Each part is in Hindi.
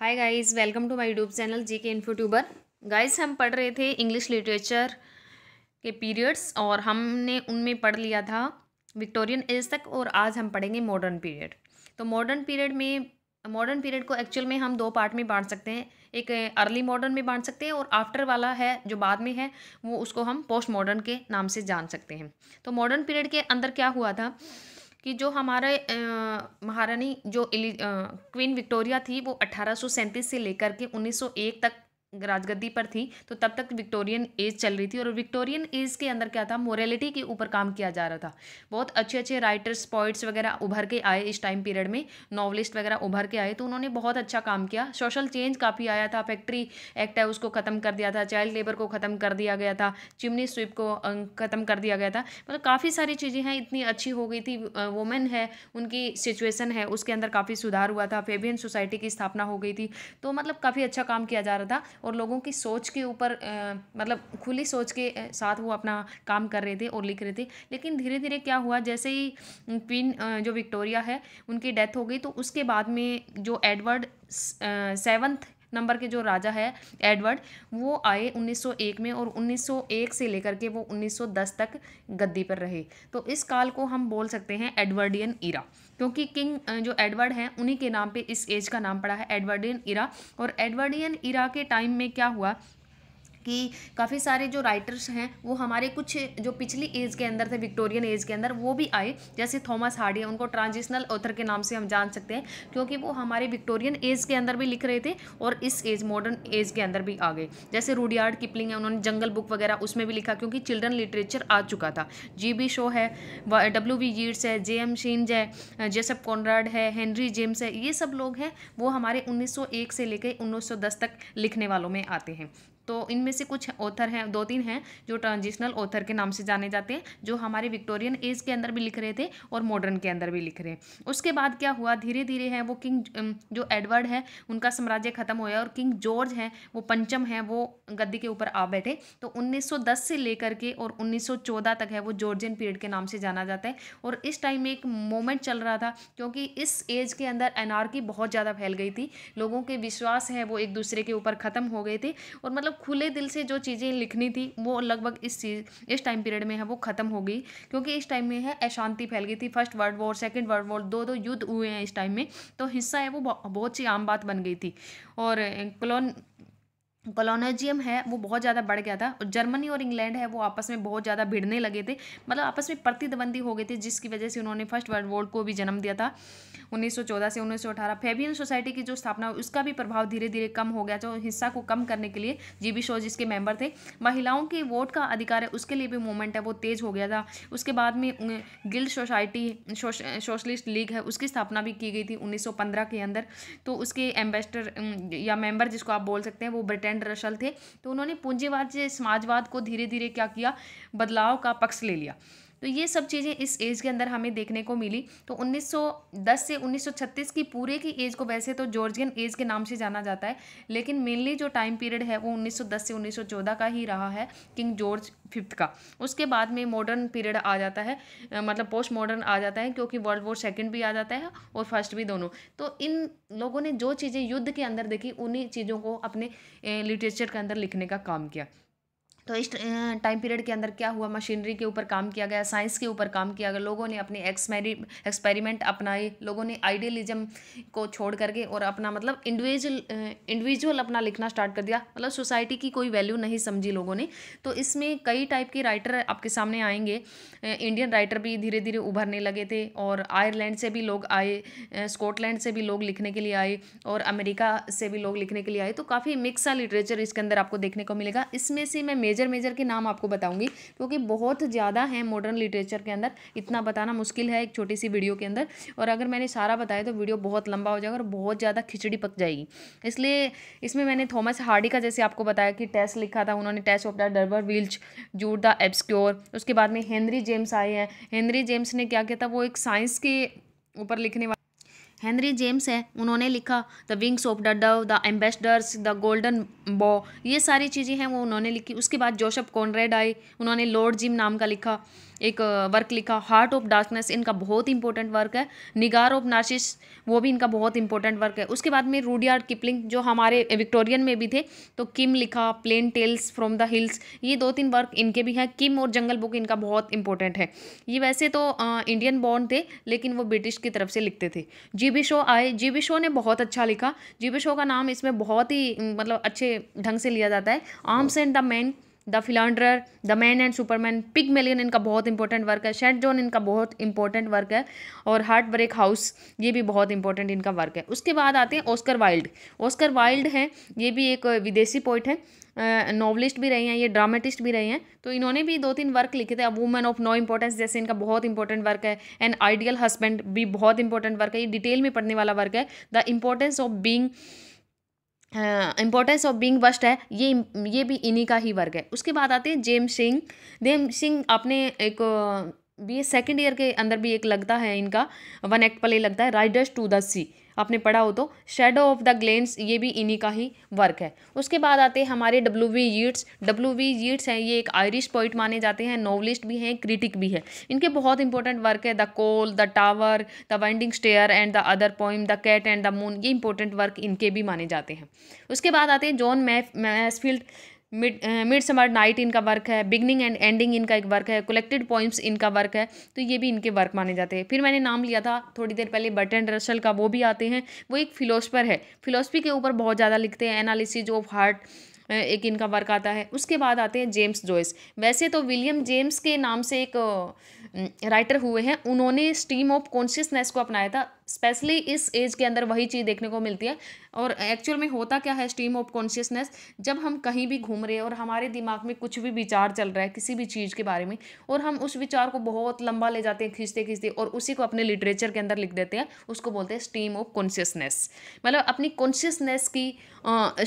hi guys welcome to my YouTube channel G K Infotuber guys हम पढ़ रहे थे इंग्लिश लिटरेचर के पीरियड्स और हमने उनमें पढ़ लिया था विक्टोरियन एज तक और आज हम पढ़ेंगे मॉडर्न पीरियड तो मॉडर्न पीरियड में मॉडर्न पीरियड को एक्चुअल में हम दो पार्ट में बांट सकते हैं एक अर्ली मॉडर्न में बांट सकते हैं और आफ्टर वाला है जो बाद में है वो उसको हम पोस्ट मॉडर्न के नाम से जान सकते हैं तो मॉडर्न पीरियड के अंदर क्या हुआ था कि जो हमारे महारानी जो क्वीन विक्टोरिया थी वो अठारह से लेकर के 1901 तक राजगद्दी पर थी तो तब तक विक्टोरियन एज चल रही थी और विक्टोरियन एज के अंदर क्या था मोरेलिटी के ऊपर काम किया जा रहा था बहुत अच्छे अच्छे राइटर्स पॉइट्स वगैरह उभर के आए इस टाइम पीरियड में नॉवलिस्ट वगैरह उभर के आए तो उन्होंने बहुत अच्छा काम किया सोशल चेंज काफ़ी आया था फैक्ट्री एक्ट है उसको ख़त्म कर दिया था चाइल्ड लेबर को ख़त्म कर दिया गया था चिमनी स्वीप को ख़त्म कर दिया गया था मतलब काफ़ी सारी चीज़ें हैं इतनी अच्छी हो गई थी वुमेन है उनकी सिचुएसन है उसके अंदर काफ़ी सुधार हुआ था फेबियन सोसाइटी की स्थापना हो गई थी तो मतलब काफ़ी अच्छा काम किया जा रहा था और लोगों की सोच के ऊपर मतलब खुली सोच के साथ वो अपना काम कर रहे थे और लिख रहे थे लेकिन धीरे धीरे क्या हुआ जैसे ही क्वीन जो विक्टोरिया है उनकी डेथ हो गई तो उसके बाद में जो एडवर्ड सेवन्थ नंबर के जो राजा है एडवर्ड वो आए 1901 में और 1901 से लेकर के वो 1910 तक गद्दी पर रहे तो इस काल को हम बोल सकते हैं एडवर्डियन ईरा क्योंकि किंग जो एडवर्ड हैं उन्हीं के नाम पे इस एज का नाम पड़ा है एडवर्डियन इरा और एडवर्डियन इरा के टाइम में क्या हुआ कि काफ़ी सारे जो राइटर्स हैं वो हमारे कुछ जो पिछली एज के अंदर थे विक्टोरियन एज के अंदर वो भी आए जैसे थॉमस हार्डी उनको ट्रांजिशनल ऑथर के नाम से हम जान सकते हैं क्योंकि वो हमारे विक्टोरियन एज के अंदर भी लिख रहे थे और इस एज मॉडर्न एज के अंदर भी आ गए जैसे रूडियार्ड किपलिंग है उन्होंने जंगल बुक वगैरह उसमें भी लिखा क्योंकि चिल्ड्रन लिटरेचर आ चुका था जी बी शो है डब्ल्यू बी जीट्स है जे एम शिंज है जेसप कॉन्राड है हेनरी जेम्स है ये सब लोग हैं वो हमारे उन्नीस से लेकर उन्नीस तक लिखने वालों में आते हैं तो इनमें से कुछ ऑथर हैं दो तीन हैं जो ट्रांजिशनल ऑथर के नाम से जाने जाते हैं जो हमारे विक्टोरियन एज के अंदर भी लिख रहे थे और मॉडर्न के अंदर भी लिख रहे हैं उसके बाद क्या हुआ धीरे धीरे है वो किंग जो एडवर्ड है उनका साम्राज्य खत्म हुआ और किंग जॉर्ज हैं वो पंचम हैं वो गद्दी के ऊपर आ बैठे तो उन्नीस से लेकर के और उन्नीस तक है वो जॉर्जियन पीरियड के नाम से जाना जाता है और इस टाइम में एक मोमेंट चल रहा था क्योंकि इस एज के अंदर एनआर बहुत ज़्यादा फैल गई थी लोगों के विश्वास है वो एक दूसरे के ऊपर ख़त्म हो गए थे और मतलब खुले दिल से जो चीज़ें लिखनी थी वो लगभग इस चीज़ इस टाइम पीरियड में है वो ख़त्म हो गई क्योंकि इस टाइम में है अशांति फैल गई थी first world war second world war दो दो युद्ध हुए हैं इस टाइम में तो हिस्सा है वो बहुत सी आम बात बन गई थी और क्लोन कॉलोनाजियम है वो बहुत ज़्यादा बढ़ गया था और जर्मनी और इंग्लैंड है वो आपस में बहुत ज़्यादा भिड़ने लगे थे मतलब आपस में प्रतिद्वंदी हो गए थे जिसकी वजह से उन्होंने फर्स्ट वर्ल्ड वॉर को भी जन्म दिया था 1914 से 1918 फेबियन सोसाइटी की जो स्थापना उसका भी प्रभाव धीरे धीरे कम हो गया जो हिस्सा को कम करने के लिए जी बी शोज इसके मेंबर थे महिलाओं के वोट का अधिकार है उसके लिए भी मूवमेंट है वो तेज़ हो गया था उसके बाद में गिल्ड सोसाइटी सोशलिस्ट लीग है उसकी स्थापना भी की गई थी उन्नीस के अंदर तो उसके एम्बेसडर या मेम्बर जिसको आप बोल सकते हैं वो ब्रिटेन ट्रेंड रशल थे तो उन्होंने पूंजीवाद से समाजवाद को धीरे धीरे क्या किया बदलाव का पक्ष ले लिया तो ये सब चीज़ें इस एज के अंदर हमें देखने को मिली तो 1910 से 1936 की पूरे की एज को वैसे तो जॉर्जियन एज के नाम से जाना जाता है लेकिन मेनली जो टाइम पीरियड है वो 1910 से 1914 का ही रहा है किंग जॉर्ज फिफ्थ का उसके बाद में मॉडर्न पीरियड आ जाता है मतलब पोस्ट मॉडर्न आ जाता है क्योंकि वर्ल्ड वॉर सेकेंड भी आ जाता है और फर्स्ट भी दोनों तो इन लोगों ने जो चीज़ें युद्ध के अंदर देखी उन्हीं चीज़ों को अपने लिटरेचर के अंदर लिखने का काम किया तो इस टाइम पीरियड के अंदर क्या हुआ मशीनरी के ऊपर काम किया गया साइंस के ऊपर काम किया गया लोगों ने अपने एक्समेरी एक्सपेरिमेंट अपनाए लोगों ने आइडियलिज्म को छोड़ करके और अपना मतलब इंडिविजुअल इंडिविजुअल अपना लिखना स्टार्ट कर दिया मतलब सोसाइटी की कोई वैल्यू नहीं समझी लोगों ने तो इसमें कई टाइप के राइटर आपके सामने आएंगे इंडियन राइटर भी धीरे धीरे उभरने लगे थे और आयरलैंड से भी लोग आए स्कॉटलैंड से भी लोग लिखने के लिए आए और अमेरिका से भी लोग लिखने के लिए आए तो काफ़ी मिक्सा लिटरेचर इसके अंदर आपको देखने को मिलेगा इसमें से मैं मेजर मेजर मेजर के नाम आपको बताऊंगी क्योंकि बहुत ज़्यादा हैं मॉडर्न लिटरेचर के अंदर इतना बताना मुश्किल है एक छोटी सी वीडियो के अंदर और अगर मैंने सारा बताया तो वीडियो बहुत लंबा हो जाएगा और बहुत ज़्यादा खिचड़ी पक जाएगी इसलिए इसमें मैंने थॉमस हार्डी का जैसे आपको बताया कि टेस्ट लिखा था उन्होंने test of the D'Urbervilles Jude the Obscure उसके बाद में हेनरी जेम्स आए हैं हेनरी जेम्स ने क्या किया था वो एक साइंस के ऊपर लिखने वाले हेनरी जेम्स है उन्होंने लिखा The Wings of the Dove The Ambassadors The Golden Bowl ये सारी चीज़ें हैं वो उन्होंने लिखी उसके बाद जोशफ कॉन्ड आई उन्होंने लॉर्ड जिम नाम का लिखा एक वर्क लिखा हार्ट ऑफ डार्कनेस इनका बहुत इंपॉर्टेंट वर्क है निगार ऑफ नार्सिस वो भी इनका बहुत इंपॉर्टेंट वर्क है उसके बाद में रूडियार्ड किपलिंग जो हमारे विक्टोरियन में भी थे तो किम लिखा Plain Tales from the Hills ये दो तीन वर्क इनके भी हैं किम और जंगल बुक इनका बहुत इंपॉर्टेंट है ये वैसे तो आ, इंडियन बॉर्न थे लेकिन वो ब्रिटिश की तरफ से लिखते थे जी बी शो आए जी बी शो ने बहुत अच्छा लिखा जी बी शो का नाम इसमें बहुत ही मतलब अच्छे ढंग से लिया जाता है arms and the man the philanderer the man and superman Pygmalion इनका बहुत इंपॉर्टेंट वर्क है शेड जोन इनका बहुत इंपॉर्टेंट वर्क है और हार्ट ब्रेक हाउस ये भी बहुत इंपॉर्टेंट इनका वर्क है उसके बाद आते हैं ऑस्कर वाइल्ड ऑस्कर वाइल्ड हैं ये भी एक विदेशी पोइट है नॉवलिस्ट भी रहे हैं ये ड्रामेटिस्ट भी रहे हैं तो इन्होंने भी दो तीन वर्क लिखे थे अब वुमेन ऑफ नो इम्पोर्टेंस जैसे इनका बहुत इंपॉर्टेंट वर्क है एंड आइडियल हस्बैंड भी बहुत इंपॉर्टेंट वर्क है ये डिटेल में पढ़ने वाला वर्क है The Importance of Being Importance of Being Earnest है ये ये भी इन्हीं का ही वर्ग है उसके बाद आते हैं जेम्स सिंह जेम सिंह आपने एक बी सेकेंड ईयर के अंदर भी एक लगता है इनका वन एक्ट प्ले लगता है राइडर्स टू द सी आपने पढ़ा हो तो शेडो ऑफ द ग्लेंस ये भी इन्हीं का ही वर्क है उसके बाद आते हैं हमारे W V Yeats W V Yeats हैं ये एक आयरिश पोइट माने जाते हैं नॉवलिस्ट भी हैं क्रिटिक भी है इनके बहुत इंपॉर्टेंट वर्क है The Coal The Tower The Winding Stair and the Other Poem The Cat and the Moon ये इंपॉर्टेंट वर्क इनके भी माने जाते हैं उसके बाद आते हैं जॉन मैफ Masefield mid Midsummer Night इनका वर्क है बिगनिंग एंड एंडिंग इनका एक वर्क है कलेक्टेड पॉइंट्स इनका वर्क है तो ये भी इनके वर्क माने जाते हैं फिर मैंने नाम लिया था थोड़ी देर पहले बर्टन रसल का वो भी आते हैं वो एक फिलोसफर है फिलोसफी के ऊपर बहुत ज़्यादा लिखते हैं एनालिसिज ऑफ हार्ट एक इनका वर्क आता है उसके बाद आते हैं जेम्स जोइस वैसे तो विलियम जेम्स के नाम से एक राइटर हुए हैं उन्होंने स्टीम ऑफ कॉन्शियसनेस को अपनाया था स्पेशली इस एज के अंदर वही चीज़ देखने को मिलती है और एक्चुअल में होता क्या है स्टीम ऑफ कॉन्शियसनेस जब हम कहीं भी घूम रहे हैं और हमारे दिमाग में कुछ भी विचार चल रहा है किसी भी चीज़ के बारे में और हम उस विचार को बहुत लंबा ले जाते हैं खींचते खींचते और उसी को अपने लिटरेचर के अंदर लिख देते हैं उसको बोलते हैं स्टीम ऑफ कॉन्शियसनेस मतलब अपनी कॉन्शियसनेस की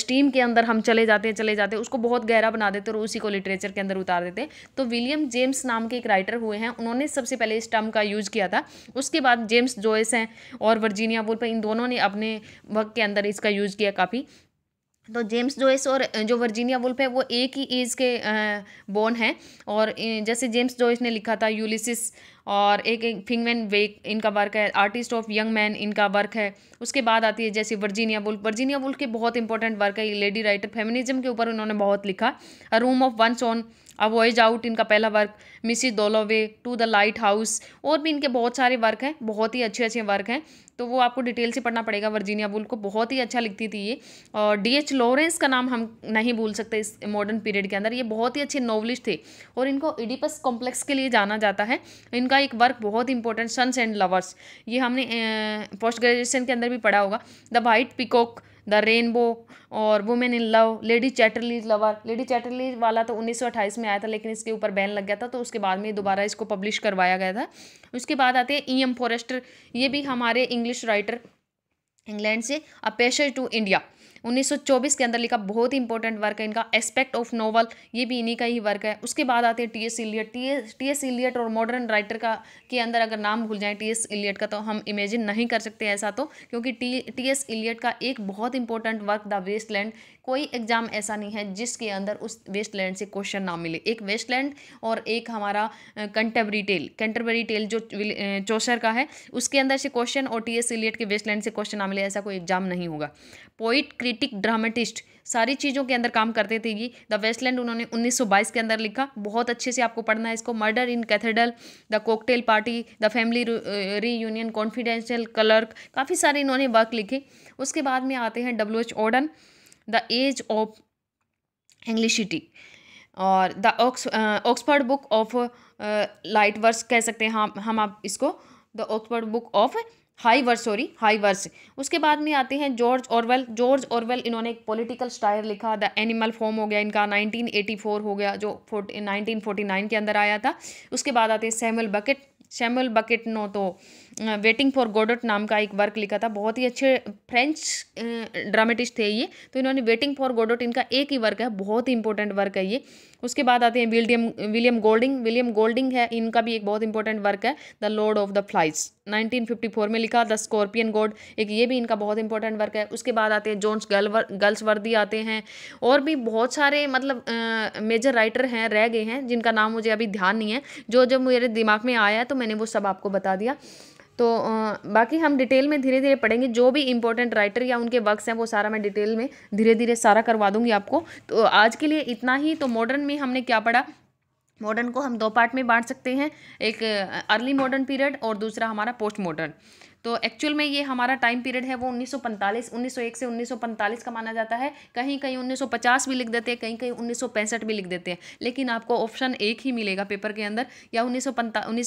स्टीम के अंदर हम चले जाते हैं चले जाते हैं उसको बहुत गहरा बना देते हैं और उसी को लिटरेचर के अंदर उतार देते हैं तो विलियम जेम्स नाम के एक राइटर हुए हैं उन्होंने उन्होंने सबसे पहले इस टर्म का यूज़ किया था उसके बाद जेम्स जोइस हैं और वर्जीनिया वुल्फ इन दोनों ने अपने वक्त के अंदर इसका यूज़ किया काफ़ी तो जेम्स जोइस और जो वर्जीनिया वुल्फ है वो एक ही एज के बोन हैं और जैसे जेम्स जोइस ने लिखा था यूलिसिस और एक एक फिंगमैन वेक इनका वर्क है आर्टिस्ट ऑफ यंग मैन इनका वर्क है उसके बाद आती है जैसे वर्जीनिया वुल्फ वर्जीनिया वुल्फ के बहुत इंपॉर्टेंट वर्क है लेडी राइटर फेमिनिज्म के ऊपर उन्होंने बहुत लिखा A Room of One On a Voyage Out इनका पहला work Mrs Dalloway To the Lighthouse और भी इनके बहुत सारे वर्क हैं बहुत ही अच्छे अच्छे वर्क हैं तो वो आपको डिटेल से पढ़ना पड़ेगा वर्जीनिया वुल्फ को बहुत ही अच्छा लिखती थी ये और डी एच लॉरेंस का नाम हम नहीं भूल सकते इस मॉडर्न पीरियड के अंदर ये बहुत ही अच्छे नॉवलिस्ट थे और इनको एडिपस कॉम्प्लेक्स के लिए जाना जाता है इनका एक वर्क बहुत इंपॉर्टेंट सन्स एंड लवर्स ये हमने पोस्ट ग्रेजुएशन के अंदर भी पढ़ा होगा The White Peacock The Rainbow और Women in Love Lady Chatterley's Lover Lady Chatterley's वाला तो 1928 में आया था लेकिन इसके ऊपर बैन लग गया था तो उसके बाद में दोबारा इसको पब्लिश करवाया गया था उसके बाद आते हैं ई एम फॉरेस्टर ये भी हमारे इंग्लिश राइटर इंग्लैंड से अ पेशर टू इंडिया 1924 के अंदर लिखा बहुत ही इंपॉर्टेंट वर्क है इनका एस्पेक्ट ऑफ नोवल ये भी इन्हीं का ही वर्क है उसके बाद आते हैं T S Eliot T S T S Eliot और मॉडर्न राइटर का के अंदर अगर नाम भूल जाए टी एस इलियट का तो हम इमेजिन नहीं कर सकते ऐसा तो क्योंकि टी टी एस इलियट का एक बहुत इंपॉर्टेंट वर्क द वेस्टलैंड कोई एग्जाम ऐसा नहीं है जिसके अंदर उस वेस्टलैंड से क्वेश्चन ना मिले एक वेस्टलैंड और एक हमारा कंटेबरी टेल कंटेबरी टेल जो चौसर का है उसके अंदर से क्वेश्चन और टी एस इलियट के वेस्टलैंड से क्वेश्चन ना मिले ऐसा कोई एग्जाम नहीं होगा पोइट पोइटिक ड्रामेटिस्ट सारी चीज़ों के अंदर काम करते थे जी द वेस्टलैंड उन्होंने 1922 के अंदर लिखा बहुत अच्छे से आपको पढ़ना है इसको Murder in Cathedral The Cocktail Party The Family Reunion Confidential Clerk काफ़ी सारे इन्होंने वर्क लिखे उसके बाद में आते हैं W H Auden The Age of इंग्लिशिटी और The Oxford Book of Light Verse कह सकते हैं हम हम आप इसको The Oxford Book of High Verse sorry high verse उसके बाद में आते हैं जॉर्ज ऑरवेल जॉर्ज ऑरवेल इन्होंने एक पॉलिटिकल स्टायर लिखा द एनिमल फॉर्म हो गया इनका 1984 हो गया जो नाइनटीन के अंदर आया था उसके बाद आते हैं सैमुअल बकेट सैमुअल बकेट नो तो वेटिंग फॉर गोडोट नाम का एक वर्क लिखा था बहुत ही अच्छे फ्रेंच ड्रामेटिस्ट थे ये तो इन्होंने वेटिंग फॉर गोडोट इनका एक ही वर्क है बहुत ही इंपॉर्टेंट वर्क है ये उसके बाद आते हैं William William Golding William Golding है इनका भी एक बहुत इंपॉर्टेंट वर्क है The Lord of the Flies 1954 में लिखा द स्कॉर्पियन गॉड एक ये भी इनका बहुत इंपॉर्टेंट वर्क है उसके बाद आते हैं जोन्स गर्ल्स वर्दी आते हैं और भी बहुत सारे मतलब आ, मेजर राइटर हैं रह गए हैं जिनका नाम मुझे अभी ध्यान नहीं है जो जब मेरे दिमाग में आया तो मैंने वो सब आपको बता दिया तो बाकी हम डिटेल में धीरे धीरे पढ़ेंगे जो भी इंपॉर्टेंट राइटर या उनके वर्क्स हैं वो सारा मैं डिटेल में धीरे धीरे सारा करवा दूंगी आपको तो आज के लिए इतना ही तो मॉडर्न में हमने क्या पढ़ा मॉडर्न को हम दो पार्ट में बांट सकते हैं एक अर्ली मॉडर्न पीरियड और दूसरा हमारा पोस्ट मॉडर्न तो एक्चुअल में ये हमारा टाइम पीरियड है वो 1945 1901 से 1945 का माना जाता है कहीं कहीं 1950 भी लिख देते हैं कहीं कहीं उन्नीस भी लिख देते हैं लेकिन आपको ऑप्शन एक ही मिलेगा पेपर के अंदर या उन्नीस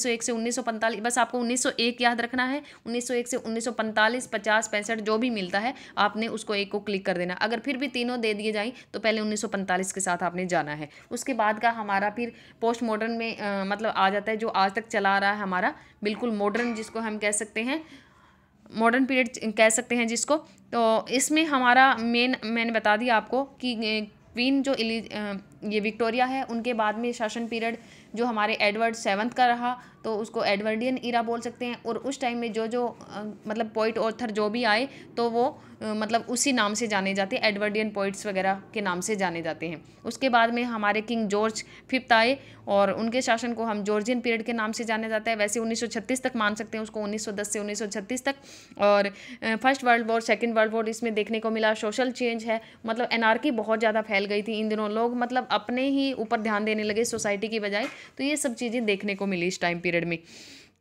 सौ से उन्नीस बस आपको 1901 याद रखना है 1901 से 1945 50 पैंसठ जो भी मिलता है आपने उसको एक को क्लिक कर देना अगर फिर भी तीनों दे दिए जाएँ तो पहले उन्नीस के साथ आपने जाना है उसके बाद का हमारा फिर पोस्ट मॉडर्न में आ, मतलब आ जाता है जो आज तक चला रहा है हमारा बिल्कुल मॉडर्न जिसको हम कह सकते हैं मॉडर्न पीरियड कह सकते हैं जिसको तो इसमें हमारा मेन मैंने बता दिया आपको कि क्वीन जो ये विक्टोरिया है उनके बाद में शासन पीरियड जो हमारे एडवर्ड सेवन्थ का रहा तो उसको एडवर्डियन ईरा बोल सकते हैं और उस टाइम में जो जो मतलब पोइट ऑथर जो भी आए तो वो मतलब उसी नाम से जाने जाते हैं एडवर्डियन पोइट्स वगैरह के नाम से जाने जाते हैं उसके बाद में हमारे किंग जॉर्ज फिफ्थ आए और उनके शासन को हम जॉर्जियन पीरियड के नाम से जाने जाते हैं वैसे 1936 तक मान सकते हैं उसको 1910 से 1936 तक और First world war second world War इसमें देखने को मिला सोशल चेंज है मतलब एनआरकी बहुत ज़्यादा फैल गई थी इन दिनों लोग मतलब अपने ही ऊपर ध्यान देने लगे सोसाइटी की बजाय तो ये सब चीज़ें देखने को मिली इस टाइम पीरियड में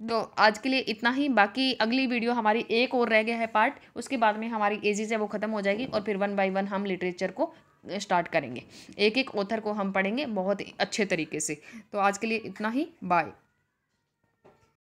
तो आज के लिए इतना ही बाकी अगली वीडियो हमारी एक और रह गया है पार्ट उसके बाद में हमारी एजीज है वो ख़त्म हो जाएगी और फिर वन बाय वन हम लिटरेचर को स्टार्ट करेंगे एक एक ऑथर को हम पढ़ेंगे बहुत अच्छे तरीके से तो आज के लिए इतना ही बाय